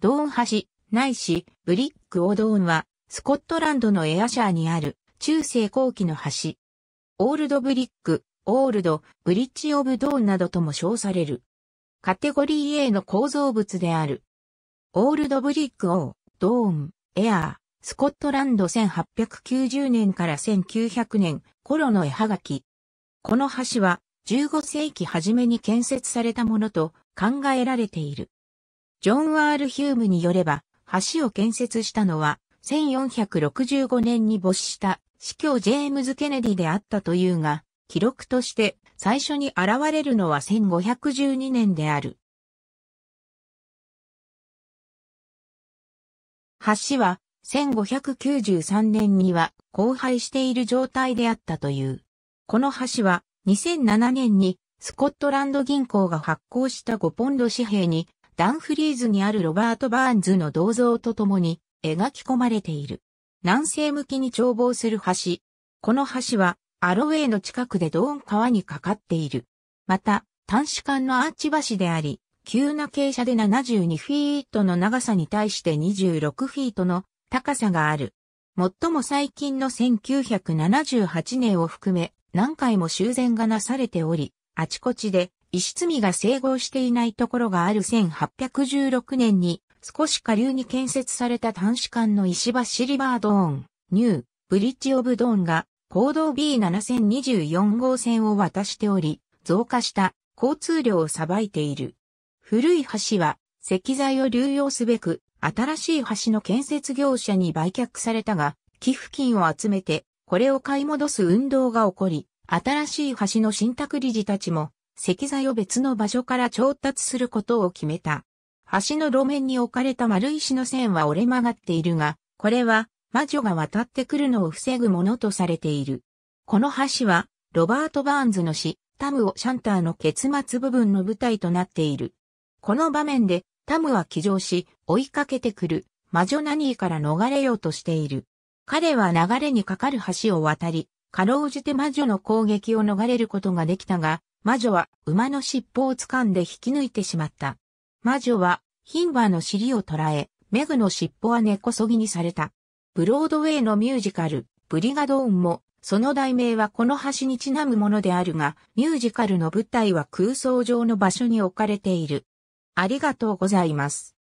ドーン橋、ないし、ブリック・オードーンは、スコットランドのエアシャーにある、中世後期の橋。オールド・ブリック、オールド、ブリッジ・オブ・ドーンなどとも称される。カテゴリー A の構造物である。オールド・ブリック・オー、ドーン、エアー、スコットランド1890年から1900年頃の絵はがき。この橋は15世紀初めに建設されたものと考えられている。ジョン・ワール・ヒュームによれば、橋を建設したのは、1465年に没した司教ジェームズ・ケネディであったというが、記録として最初に現れるのは1512年である。橋は1593年には荒廃している状態であったという。この橋は2007年にスコットランド銀行が発行した5ポンド紙幣にダンフリーズにあるロバート・バーンズの銅像とともに描き込まれている。南西向きに眺望する橋。この橋はアロウェイの近くでドーン川にかかっている。また、短視間のアーチ橋であり、急な傾斜で72フィートの長さに対して26フィートの高さがある。最も最近の1978年を含め何回も修繕がなされており、あちこちで石積みが整合していないところがある1816年に、少し下流に建設された端子間の石橋リバードーン、ニュー、ブリッジオブドーンが、行動 B7024 号線を渡しており、増加した交通量をさばいている。古い橋は石材を流用すべく、新しい橋の建設業者に売却されたが、寄付金を集めて、これを買い戻す運動が起こり、新しい橋の新託理事たちも、石材を別の場所から調達することを決めた。橋の路面に置かれた丸石の線は折れ曲がっているが、これは魔女が渡ってくるのを防ぐものとされている。この橋は、ロバート・バーンズの死、タムをシャンターの結末部分の舞台となっている。この場面で、タムは騎乗し、追いかけてくる、魔女ナニーから逃れようとしている。彼は流れにかかる橋を渡り、かろうじて魔女の攻撃を逃れることができたが、魔女は馬の尻尾を掴んで引き抜いてしまった。魔女は牝馬の尻を捉え、メグの尻尾は根こそぎにされた。ブロードウェイのミュージカル、ブリガドーンも、その題名はこの橋にちなむものであるが、ミュージカルの舞台は空想上の場所に置かれている。ありがとうございます。